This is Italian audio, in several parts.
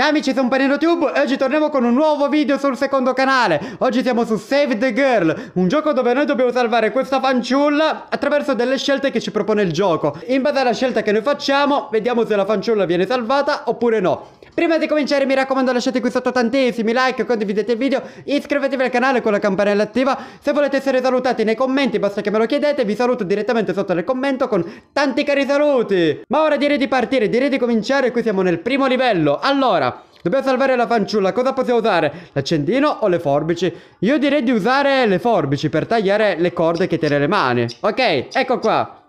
Ciao amici, sono Panino Tube e oggi torniamo con un nuovo video sul secondo canale. Oggi siamo su Save the Girl, un gioco dove noi dobbiamo salvare questa fanciulla attraverso delle scelte che ci propone il gioco. In base alla scelta che noi facciamo, vediamo se la fanciulla viene salvata oppure no. Prima di cominciare mi raccomando lasciate qui sotto tantissimi like, condividete il video, iscrivetevi al canale con la campanella attiva. Se volete essere salutati nei commenti basta che me lo chiedete, vi saluto direttamente sotto nel commento con tanti cari saluti. Ma ora direi di partire, direi di cominciare, qui siamo nel primo livello. Allora... Dobbiamo salvare la fanciulla, cosa possiamo usare? L'accendino o le forbici? Io direi di usare le forbici per tagliare le corde che tiene le mani Ok, ecco qua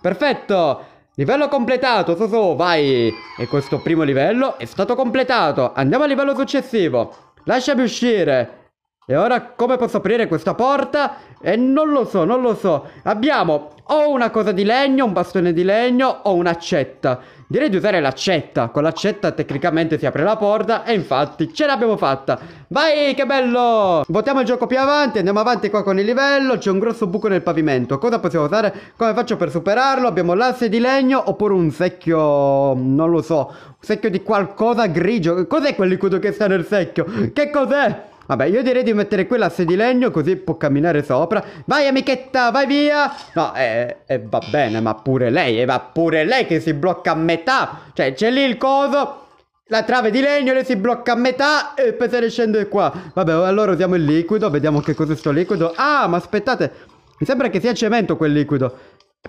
Perfetto Livello completato, su su, vai! E questo primo livello è stato completato. Andiamo al livello successivo. Lasciami uscire. E ora come posso aprire questa porta? E non lo so, non lo so. Abbiamo o una cosa di legno, un bastone di legno o un'accetta. Direi di usare l'accetta. Con l'accetta tecnicamente si apre la porta e infatti ce l'abbiamo fatta. Vai, che bello! Votiamo il gioco più avanti, andiamo avanti qua con il livello. C'è un grosso buco nel pavimento. Cosa possiamo usare? Come faccio per superarlo? Abbiamo l'asse di legno oppure un secchio... non lo so. Un secchio di qualcosa grigio. Cos'è quel liquido che sta nel secchio? Che cos'è? Vabbè, io direi di mettere qui l'asse di legno così può camminare sopra. Vai, amichetta, vai via! No, e eh, eh, va bene, ma pure lei, e eh, va pure lei che si blocca a metà. Cioè, c'è lì il coso... La trave di legno lei si blocca a metà e poi se ne scende qua. Vabbè, allora usiamo il liquido, vediamo che cos'è sto liquido. Ah, ma aspettate, mi sembra che sia cemento quel liquido.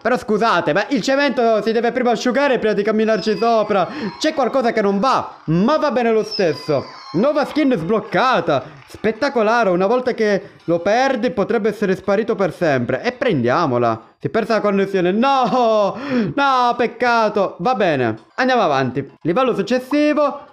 Però scusate, ma il cemento si deve prima asciugare prima di camminarci sopra. C'è qualcosa che non va, ma va bene lo stesso. Nuova skin sbloccata. Spettacolare, una volta che lo perdi potrebbe essere sparito per sempre. E prendiamola. Si è persa la connessione. No! No, peccato. Va bene. Andiamo avanti. Livello successivo.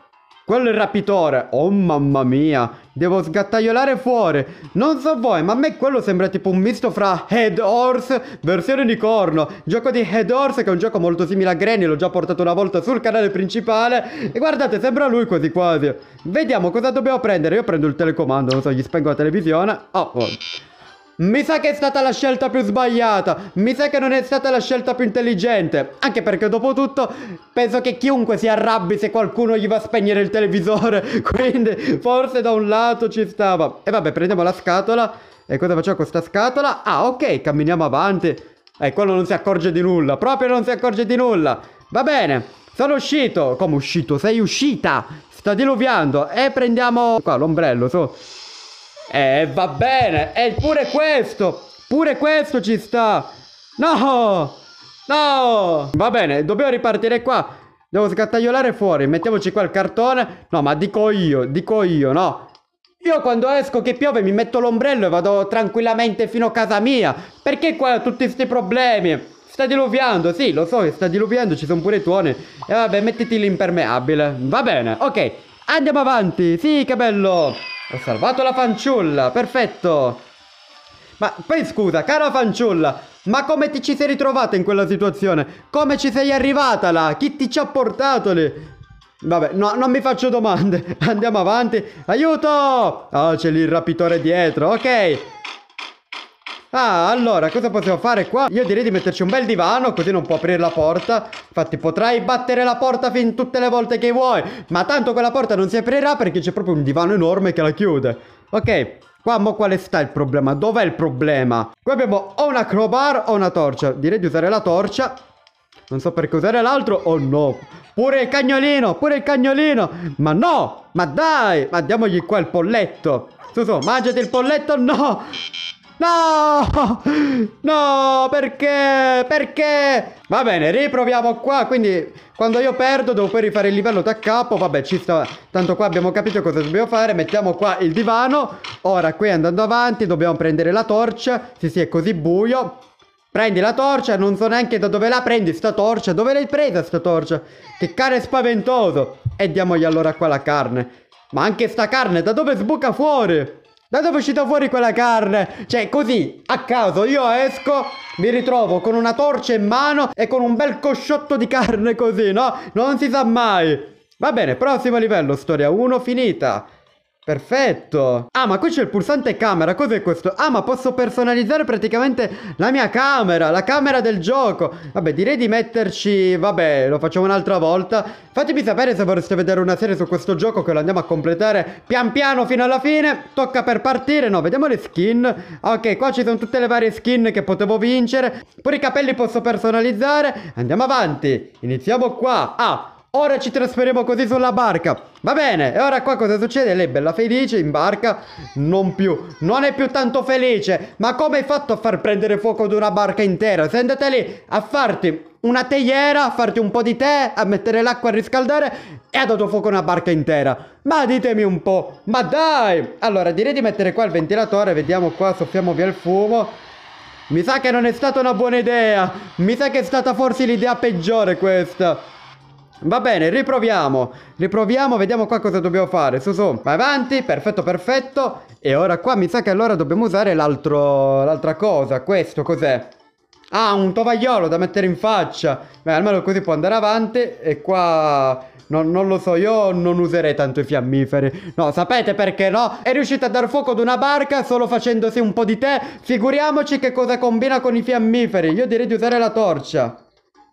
Quello il rapitore. Oh mamma mia. Devo sgattaiolare fuori. Non so voi, ma a me quello sembra tipo un misto fra Head Horse versione di corno. Gioco di Head Horse che è un gioco molto simile a Granny. L'ho già portato una volta sul canale principale. E guardate, sembra lui quasi quasi. Vediamo cosa dobbiamo prendere. Io prendo il telecomando, non so, gli spengo la televisione. Oh, oh. Mi sa che è stata la scelta più sbagliata, mi sa che non è stata la scelta più intelligente, anche perché dopo tutto penso che chiunque si arrabbi se qualcuno gli va a spegnere il televisore, quindi forse da un lato ci stava. E vabbè, prendiamo la scatola, e cosa facciamo con questa scatola? Ah, ok, camminiamo avanti. E quello non si accorge di nulla, proprio non si accorge di nulla. Va bene, sono uscito, come uscito? Sei uscita, sta diluviando, e prendiamo qua l'ombrello, su eh, va bene. E pure questo. Pure questo ci sta. No. No. Va bene, dobbiamo ripartire qua. Devo scattagliolare fuori. Mettiamoci qua il cartone. No, ma dico io. Dico io, no. Io quando esco che piove mi metto l'ombrello e vado tranquillamente fino a casa mia. Perché qua ho tutti questi problemi? Sta diluviando, sì, lo so che sta diluviando, ci sono pure i tuoni. E vabbè, mettiti l'impermeabile. Va bene, ok. Andiamo avanti. Sì, che bello. Ho salvato la fanciulla, perfetto! Ma poi scusa, cara fanciulla, ma come ti ci sei ritrovata in quella situazione? Come ci sei arrivata là? Chi ti ci ha portato lì? Vabbè, no, non mi faccio domande. Andiamo avanti. Aiuto! Ah, oh, c'è lì il rapitore dietro. Ok. Ah, allora, cosa possiamo fare qua? Io direi di metterci un bel divano, così non può aprire la porta. Infatti potrai battere la porta fin tutte le volte che vuoi, ma tanto quella porta non si aprirà perché c'è proprio un divano enorme che la chiude. Ok, Qua mo quale sta il problema? Dov'è il problema? Qua abbiamo o una crowbar o una torcia Direi di usare la torcia Non so perché usare l'altro Oh no Pure il cagnolino Pure il cagnolino Ma no Ma dai Ma diamogli qua il polletto Su su mangiati il polletto No No! No, perché? Perché? Va bene, riproviamo qua, quindi quando io perdo devo poi rifare il livello da capo, vabbè ci sta, tanto qua abbiamo capito cosa dobbiamo fare, mettiamo qua il divano, ora qui andando avanti dobbiamo prendere la torcia, sì sì è così buio, prendi la torcia, non so neanche da dove la prendi sta torcia, dove l'hai presa sta torcia? Che cane spaventoso! E diamogli allora qua la carne, ma anche sta carne da dove sbuca fuori? Da dove è uscita fuori quella carne? Cioè, così, a caso, io esco, mi ritrovo con una torcia in mano e con un bel cosciotto di carne così, no? Non si sa mai. Va bene, prossimo livello, storia 1 finita. Perfetto! Ah, ma qui c'è il pulsante camera, cos'è questo? Ah, ma posso personalizzare praticamente la mia camera, la camera del gioco! Vabbè, direi di metterci... vabbè, lo facciamo un'altra volta. Fatemi sapere se vorreste vedere una serie su questo gioco che lo andiamo a completare pian piano fino alla fine. Tocca per partire, no, vediamo le skin. Ok, qua ci sono tutte le varie skin che potevo vincere. Pure i capelli posso personalizzare. Andiamo avanti, iniziamo qua. Ah! Ora ci trasferiamo così sulla barca. Va bene, e ora qua cosa succede? Lei è bella felice in barca, non più, non è più tanto felice. Ma come hai fatto a far prendere fuoco ad una barca intera? Se andate lì a farti una teiera, a farti un po' di tè, a mettere l'acqua a riscaldare e ha dato fuoco a una barca intera. Ma ditemi un po', ma dai! Allora, direi di mettere qua il ventilatore, vediamo qua, soffiamo via il fumo. Mi sa che non è stata una buona idea, mi sa che è stata forse l'idea peggiore questa. Va bene, riproviamo. Riproviamo, vediamo qua cosa dobbiamo fare. Su, su, vai avanti. Perfetto, perfetto. E ora qua mi sa che allora dobbiamo usare l'altro... L'altra cosa. Questo cos'è? Ah, un tovagliolo da mettere in faccia. Beh, almeno così può andare avanti. E qua... Non, non, lo so, io non userei tanto i fiammiferi. No, sapete perché no? È riuscita a dar fuoco ad una barca solo facendosi un po' di tè. Figuriamoci che cosa combina con i fiammiferi. Io direi di usare la torcia.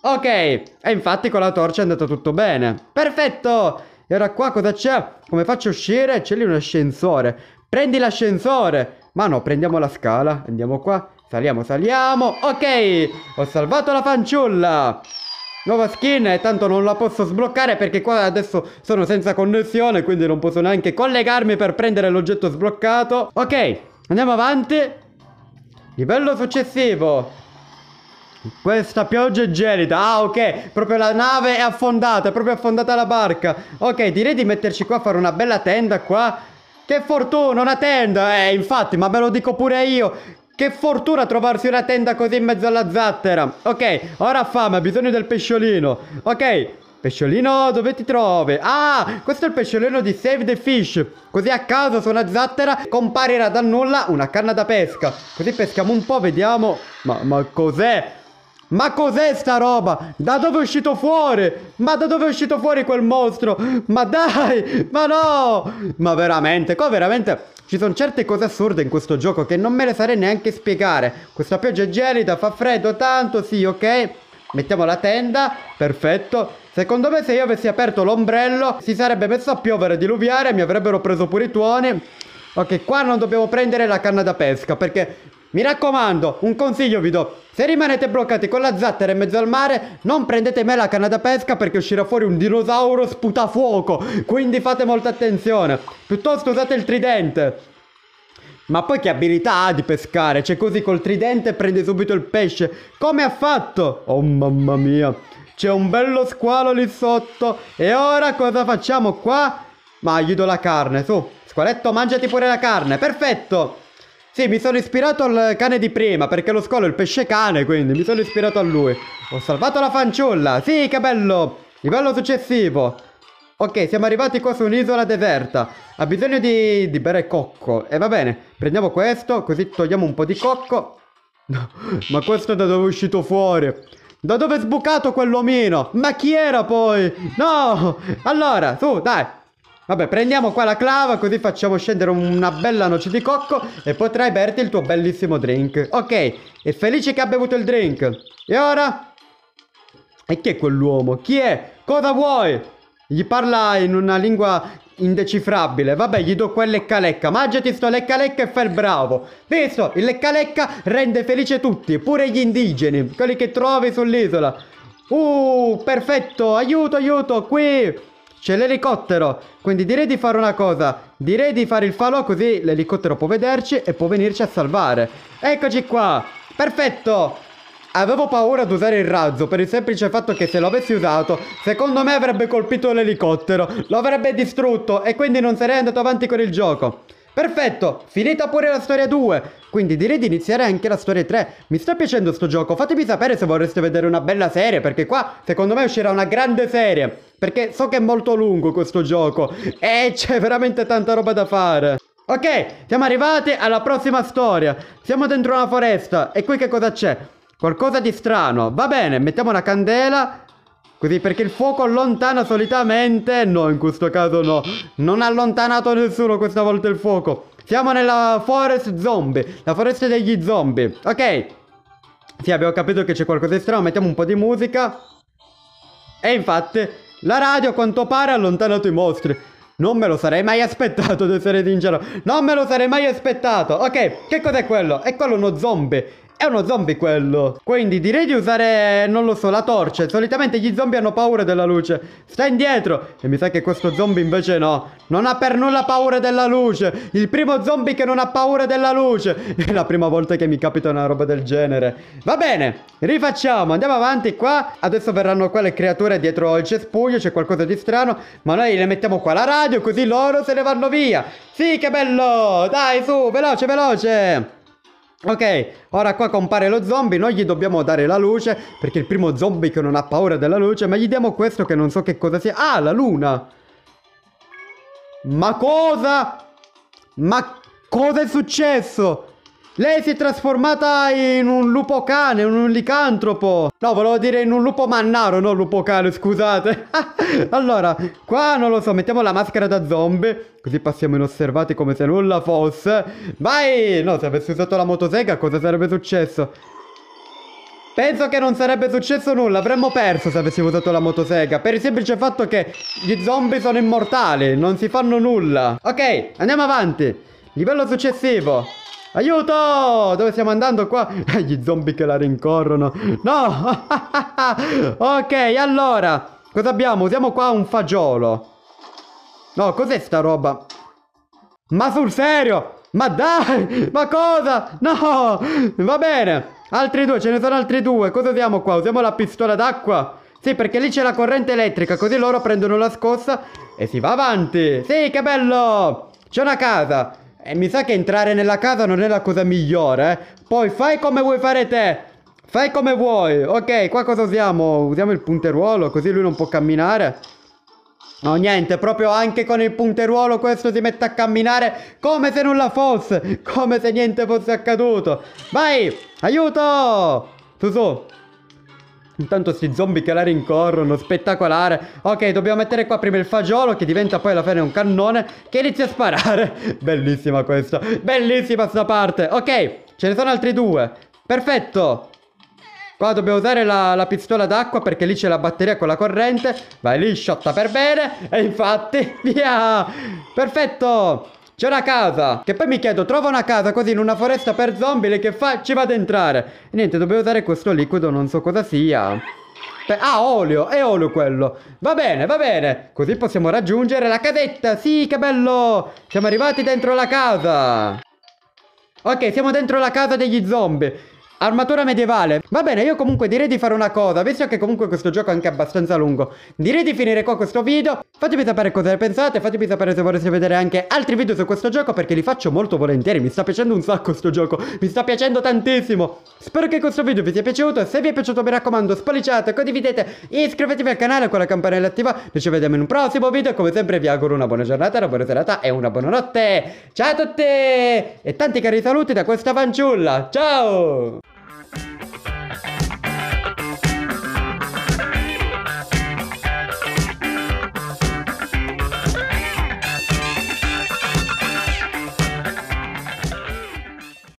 Ok, e infatti con la torcia è andato tutto bene. Perfetto! E ora qua cosa c'è? Come faccio a uscire? C'è lì un ascensore. Prendi l'ascensore! Ma no, prendiamo la scala. Andiamo qua. Saliamo, saliamo. Ok, ho salvato la fanciulla. Nuova skin, tanto non la posso sbloccare perché qua adesso sono senza connessione, quindi non posso neanche collegarmi per prendere l'oggetto sbloccato. Ok, andiamo avanti. Livello successivo. Questa pioggia è gelida. Ah, ok. Proprio la nave è affondata. È proprio affondata la barca. Ok, direi di metterci qua a fare una bella tenda qua. Che fortuna, una tenda. Eh, infatti, ma ve lo dico pure io. Che fortuna trovarsi una tenda così in mezzo alla zattera. Ok, ora ha fame, ha bisogno del pesciolino. Ok, pesciolino dove ti trovi? Ah, questo è il pesciolino di Save the Fish. Così a caso su una zattera comparirà dal nulla una canna da pesca. Così peschiamo un po', vediamo. Ma, ma cos'è? Ma cos'è sta roba? Da dove è uscito fuori? Ma da dove è uscito fuori quel mostro? Ma dai! Ma no! Ma veramente, qua veramente... Ci sono certe cose assurde in questo gioco che non me le sarei neanche spiegare. Questa pioggia è gelida, fa freddo tanto, sì, ok. Mettiamo la tenda, perfetto. Secondo me se io avessi aperto l'ombrello si sarebbe messo a piovere, e diluviare, mi avrebbero preso pure i tuoni. Ok, qua non dobbiamo prendere la canna da pesca perché mi raccomando, un consiglio vi do. Se rimanete bloccati con la zattera in mezzo al mare, non prendete mai la canna da pesca perché uscirà fuori un dinosauro sputafuoco. Quindi fate molta attenzione. Piuttosto usate il tridente. Ma poi che abilità ha di pescare? Cioè così col tridente prende subito il pesce. Come ha fatto? Oh mamma mia. C'è un bello squalo lì sotto. E ora cosa facciamo qua? Ma gli do la carne, su. Squaletto, mangiati pure la carne. Perfetto. Sì, mi sono ispirato al cane di prima, perché lo scolo è il pesce cane, quindi mi sono ispirato a lui. Ho salvato la fanciulla! Sì, che bello! Livello successivo! Ok, siamo arrivati qua su un'isola deserta. Ha bisogno di, di bere cocco. E va bene, prendiamo questo, così togliamo un po' di cocco. Ma questo è da dove è uscito fuori? Da dove è sbucato quell'omino? Ma chi era poi? No! Allora, su, dai, Vabbè, prendiamo qua la clava così facciamo scendere una bella noce di cocco e potrai berti il tuo bellissimo drink. Ok, è felice che abbia bevuto il drink. E ora? E chi è quell'uomo? Chi è? Cosa vuoi? Gli parla in una lingua indecifrabile. Vabbè, gli do quel lecca lecca. Mangiati sto lecca lecca e fai il bravo. Visto, il lecca lecca rende felice tutti, pure gli indigeni, quelli che trovi sull'isola. Uh, perfetto, aiuto, aiuto, qui. C'è l'elicottero, quindi direi di fare una cosa, direi di fare il falò così l'elicottero può vederci e può venirci a salvare. Eccoci qua, perfetto! Avevo paura di usare il razzo per il semplice fatto che se lo avessi usato, secondo me avrebbe colpito l'elicottero, lo avrebbe distrutto e quindi non sarei andato avanti con il gioco. Perfetto, finita pure la storia 2, quindi direi di iniziare anche la storia 3. Mi sta piacendo sto gioco, fatemi sapere se vorreste vedere una bella serie, perché qua secondo me uscirà una grande serie. Perché so che è molto lungo questo gioco e eh, c'è veramente tanta roba da fare. Ok, siamo arrivati alla prossima storia. Siamo dentro una foresta e qui che cosa c'è? Qualcosa di strano. Va bene, mettiamo una candela Così perché il fuoco allontana solitamente... No, in questo caso no. Non ha allontanato nessuno questa volta il fuoco. Siamo nella forest zombie. La foresta degli zombie. Ok. Sì, abbiamo capito che c'è qualcosa di strano. Mettiamo un po' di musica. E infatti, la radio a quanto pare ha allontanato i mostri. Non me lo sarei mai aspettato, ad essere sincero. Non me lo sarei mai aspettato. Ok, che cos'è quello? È quello uno zombie. È uno zombie quello. Quindi direi di usare, non lo so, la torcia. Solitamente gli zombie hanno paura della luce. Sta indietro. E mi sa che questo zombie invece no. Non ha per nulla paura della luce. Il primo zombie che non ha paura della luce. È la prima volta che mi capita una roba del genere. Va bene. Rifacciamo. Andiamo avanti qua. Adesso verranno qua le creature dietro il cespuglio. C'è qualcosa di strano. Ma noi le mettiamo qua la radio così loro se ne vanno via. Sì, che bello. Dai, su, veloce, veloce. Ok, ora qua compare lo zombie, noi gli dobbiamo dare la luce, perché il primo zombie che non ha paura della luce, ma gli diamo questo che non so che cosa sia. Ah, la luna! Ma cosa? Ma cosa è successo? Lei si è trasformata in un lupo cane, un licantropo. No, volevo dire in un lupo mannaro, non lupo cane, scusate. allora, qua non lo so, mettiamo la maschera da zombie. Così passiamo inosservati come se nulla fosse. Vai! No, se avessi usato la motosega cosa sarebbe successo? Penso che non sarebbe successo nulla, avremmo perso se avessimo usato la motosega Per il semplice fatto che gli zombie sono immortali, non si fanno nulla Ok, andiamo avanti Livello successivo Aiuto! Dove stiamo andando qua? Gli zombie che la rincorrono. No! ok, allora. Cosa abbiamo? Usiamo qua un fagiolo. No, cos'è sta roba? Ma sul serio? Ma dai! Ma cosa? No! Va bene. Altri due, ce ne sono altri due. Cosa usiamo qua? Usiamo la pistola d'acqua? Sì, perché lì c'è la corrente elettrica, così loro prendono la scossa e si va avanti. Sì, che bello! C'è una casa. E mi sa che entrare nella casa non è la cosa migliore, eh. Poi fai come vuoi fare te. Fai come vuoi. Ok, qua cosa usiamo? Usiamo il punteruolo, così lui non può camminare. No, niente, proprio anche con il punteruolo questo si mette a camminare come se nulla fosse, come se niente fosse accaduto. Vai, aiuto! Su, su, Intanto sti zombie che la rincorrono, spettacolare. Ok, dobbiamo mettere qua prima il fagiolo che diventa poi alla fine un cannone che inizia a sparare. Bellissima questa, bellissima sta parte. Ok, ce ne sono altri due. Perfetto. Qua dobbiamo usare la, la pistola d'acqua perché lì c'è la batteria con la corrente. Vai lì, sciotta per bene. E infatti, via. Perfetto. C'è una casa! Che poi mi chiedo, trova una casa così in una foresta per zombie, le che fa? Ci vado ad entrare! niente, dobbiamo usare questo liquido, non so cosa sia. ah, olio, è olio quello. Va bene, va bene. Così possiamo raggiungere la casetta. Sì, che bello! Siamo arrivati dentro la casa. Ok, siamo dentro la casa degli zombie. Armatura medievale Va bene io comunque direi di fare una cosa Visto che comunque questo gioco è anche abbastanza lungo Direi di finire qua questo video Fatemi sapere cosa ne pensate Fatemi sapere se vorreste vedere anche altri video su questo gioco Perché li faccio molto volentieri Mi sta piacendo un sacco questo gioco Mi sta piacendo tantissimo Spero che questo video vi sia piaciuto Se vi è piaciuto mi raccomando spolliciate, condividete Iscrivetevi al canale con la campanella attiva Noi ci vediamo in un prossimo video Come sempre vi auguro una buona giornata, una buona serata e una buonanotte Ciao a tutti E tanti cari saluti da questa fanciulla Ciao